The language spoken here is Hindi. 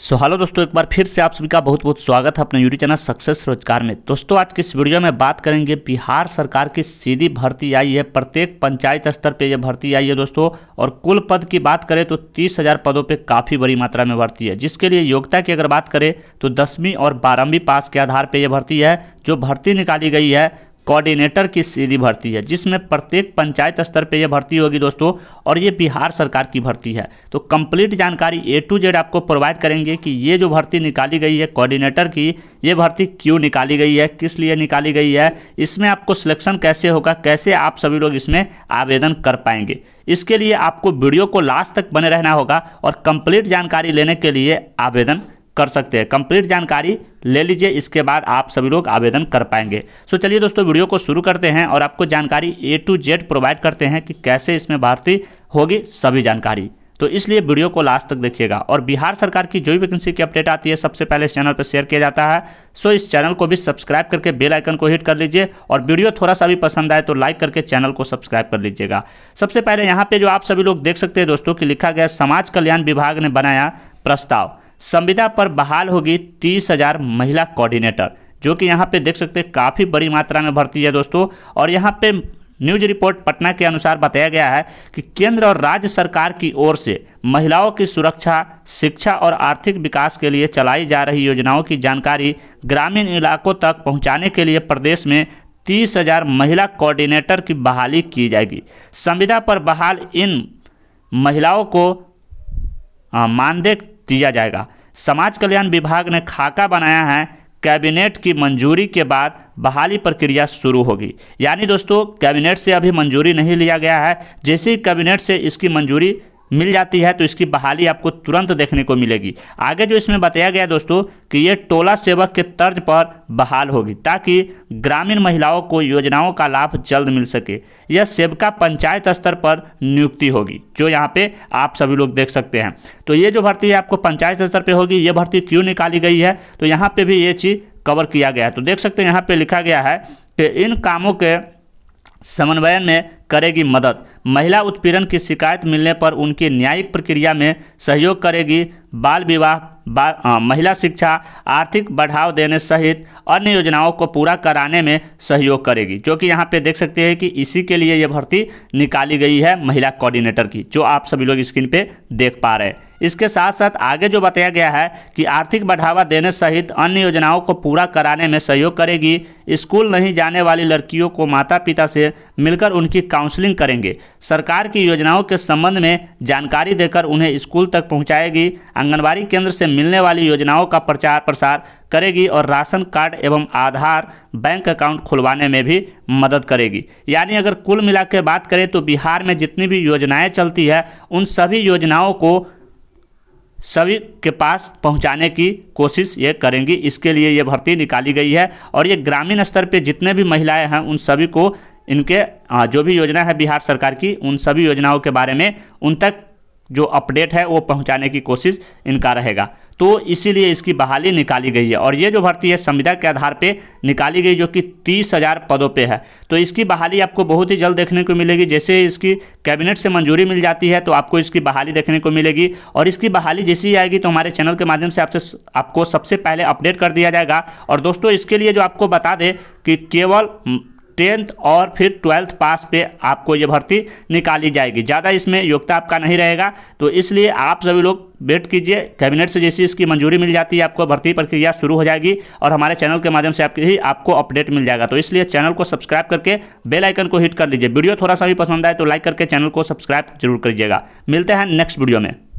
सो हेलो दोस्तों एक बार फिर से आप सभी का बहुत बहुत स्वागत है अपने यूट्यूब चैनल सक्सेस रोजगार में दोस्तों आज के इस वीडियो में बात करेंगे बिहार सरकार की सीधी भर्ती आई है प्रत्येक पंचायत स्तर पे ये भर्ती आई है दोस्तों और कुल पद की बात करें तो तीस हज़ार पदों पे काफ़ी बड़ी मात्रा में भर्ती है जिसके लिए योग्यता की अगर बात करें तो दसवीं और बारहवीं पास के आधार पर यह भर्ती है जो भर्ती निकाली गई है कोऑर्डिनेटर की सीधी भर्ती है जिसमें प्रत्येक पंचायत स्तर पर यह भर्ती होगी दोस्तों और ये बिहार सरकार की भर्ती है तो कंप्लीट जानकारी ए टू जेड आपको प्रोवाइड करेंगे कि ये जो भर्ती निकाली गई है कोऑर्डिनेटर की ये भर्ती क्यों निकाली गई है किस लिए निकाली गई है इसमें आपको सिलेक्शन कैसे होगा कैसे आप सभी लोग इसमें आवेदन कर पाएंगे इसके लिए आपको वीडियो को लास्ट तक बने रहना होगा और कंप्लीट जानकारी लेने के लिए आवेदन कर सकते हैं कंप्लीट जानकारी ले लीजिए इसके बाद आप सभी लोग आवेदन कर पाएंगे सो so, चलिए दोस्तों वीडियो को शुरू करते हैं और आपको जानकारी ए टू जेड प्रोवाइड करते हैं कि कैसे इसमें भर्ती होगी सभी जानकारी तो इसलिए वीडियो को लास्ट तक देखिएगा और बिहार सरकार की जो भी वैकेंसी की अपडेट आती है सबसे पहले इस चैनल पर शेयर किया जाता है सो इस चैनल को भी सब्सक्राइब करके बेल आइकन को हिट कर लीजिए और वीडियो थोड़ा सा भी पसंद आए तो लाइक करके चैनल को सब्सक्राइब कर लीजिएगा सबसे पहले यहाँ पे जो आप सभी लोग देख सकते हैं दोस्तों की लिखा गया समाज कल्याण विभाग ने बनाया प्रस्ताव संविदा पर बहाल होगी तीस हजार महिला कोऑर्डिनेटर जो कि यहाँ पे देख सकते हैं काफ़ी बड़ी मात्रा में भर्ती है दोस्तों और यहाँ पे न्यूज रिपोर्ट पटना के अनुसार बताया गया है कि केंद्र और राज्य सरकार की ओर से महिलाओं की सुरक्षा शिक्षा और आर्थिक विकास के लिए चलाई जा रही योजनाओं की जानकारी ग्रामीण इलाकों तक पहुंचाने के लिए प्रदेश में तीस हजार महिला कोऑर्डिनेटर की बहाली की जाएगी संविदा पर बहाल इन महिलाओं को मानदेय दिया जाएगा समाज कल्याण विभाग ने खाका बनाया है कैबिनेट की मंजूरी के बाद बहाली प्रक्रिया शुरू होगी यानी दोस्तों कैबिनेट से अभी मंजूरी नहीं लिया गया है जैसे ही कैबिनेट से इसकी मंजूरी मिल जाती है तो इसकी बहाली आपको तुरंत देखने को मिलेगी आगे जो इसमें बताया गया दोस्तों कि ये टोला सेवक के तर्ज पर बहाल होगी ताकि ग्रामीण महिलाओं को योजनाओं का लाभ जल्द मिल सके यह सेवका पंचायत स्तर पर नियुक्ति होगी जो यहाँ पे आप सभी लोग देख सकते हैं तो ये जो भर्ती है आपको पंचायत स्तर पर होगी ये भर्ती क्यों निकाली गई है तो यहाँ पर भी ये चीज़ कवर किया गया है तो देख सकते हैं यहाँ पर लिखा गया है कि इन कामों के समन्वयन में करेगी मदद महिला उत्पीड़न की शिकायत मिलने पर उनकी न्यायिक प्रक्रिया में सहयोग करेगी बाल विवाह बा, महिला शिक्षा आर्थिक बढ़ाव देने सहित अन्य योजनाओं को पूरा कराने में सहयोग करेगी जो कि यहाँ पे देख सकते हैं कि इसी के लिए ये भर्ती निकाली गई है महिला कोऑर्डिनेटर की जो आप सभी लोग स्क्रीन पर देख पा रहे हैं इसके साथ साथ आगे जो बताया गया है कि आर्थिक बढ़ावा देने सहित अन्य योजनाओं को पूरा कराने में सहयोग करेगी स्कूल नहीं जाने वाली लड़कियों को माता पिता से मिलकर उनकी काउंसलिंग करेंगे सरकार की योजनाओं के संबंध में जानकारी देकर उन्हें स्कूल तक पहुंचाएगी आंगनबाड़ी केंद्र से मिलने वाली योजनाओं का प्रचार प्रसार करेगी और राशन कार्ड एवं आधार बैंक अकाउंट खुलवाने में भी मदद करेगी यानी अगर कुल मिला बात करें तो बिहार में जितनी भी योजनाएं चलती है उन सभी योजनाओं को सभी के पास पहुंचाने की कोशिश ये करेंगी इसके लिए ये भर्ती निकाली गई है और ये ग्रामीण स्तर पे जितने भी महिलाएं हैं उन सभी को इनके जो भी योजना है बिहार सरकार की उन सभी योजनाओं के बारे में उन तक जो अपडेट है वो पहुंचाने की कोशिश इनका रहेगा तो इसीलिए इसकी बहाली निकाली गई है और ये जो भर्ती है संविदा के आधार पे निकाली गई जो कि तीस हज़ार पदों पे है तो इसकी बहाली आपको बहुत ही जल्द देखने को मिलेगी जैसे इसकी कैबिनेट से मंजूरी मिल जाती है तो आपको इसकी बहाली देखने को मिलेगी और इसकी बहाली जैसे ही आएगी तो हमारे चैनल के माध्यम से आपसे आपको सबसे पहले अपडेट कर दिया जाएगा और दोस्तों इसके लिए जो आपको बता दें कि केवल टेंथ और फिर ट्वेल्थ पास पे आपको ये भर्ती निकाली जाएगी ज़्यादा इसमें योग्यता आपका नहीं रहेगा तो इसलिए आप सभी लोग वेट कीजिए कैबिनेट से जैसी इसकी मंजूरी मिल जाती है आपको भर्ती प्रक्रिया शुरू हो जाएगी और हमारे चैनल के माध्यम से आपकी ही आपको अपडेट मिल जाएगा तो इसलिए चैनल को सब्सक्राइब करके बेल आइकन को हिट कर लीजिए वीडियो थोड़ा सा भी पसंद आए तो लाइक करके चैनल को सब्सक्राइब जरूर करिएगा मिलते हैं नेक्स्ट वीडियो में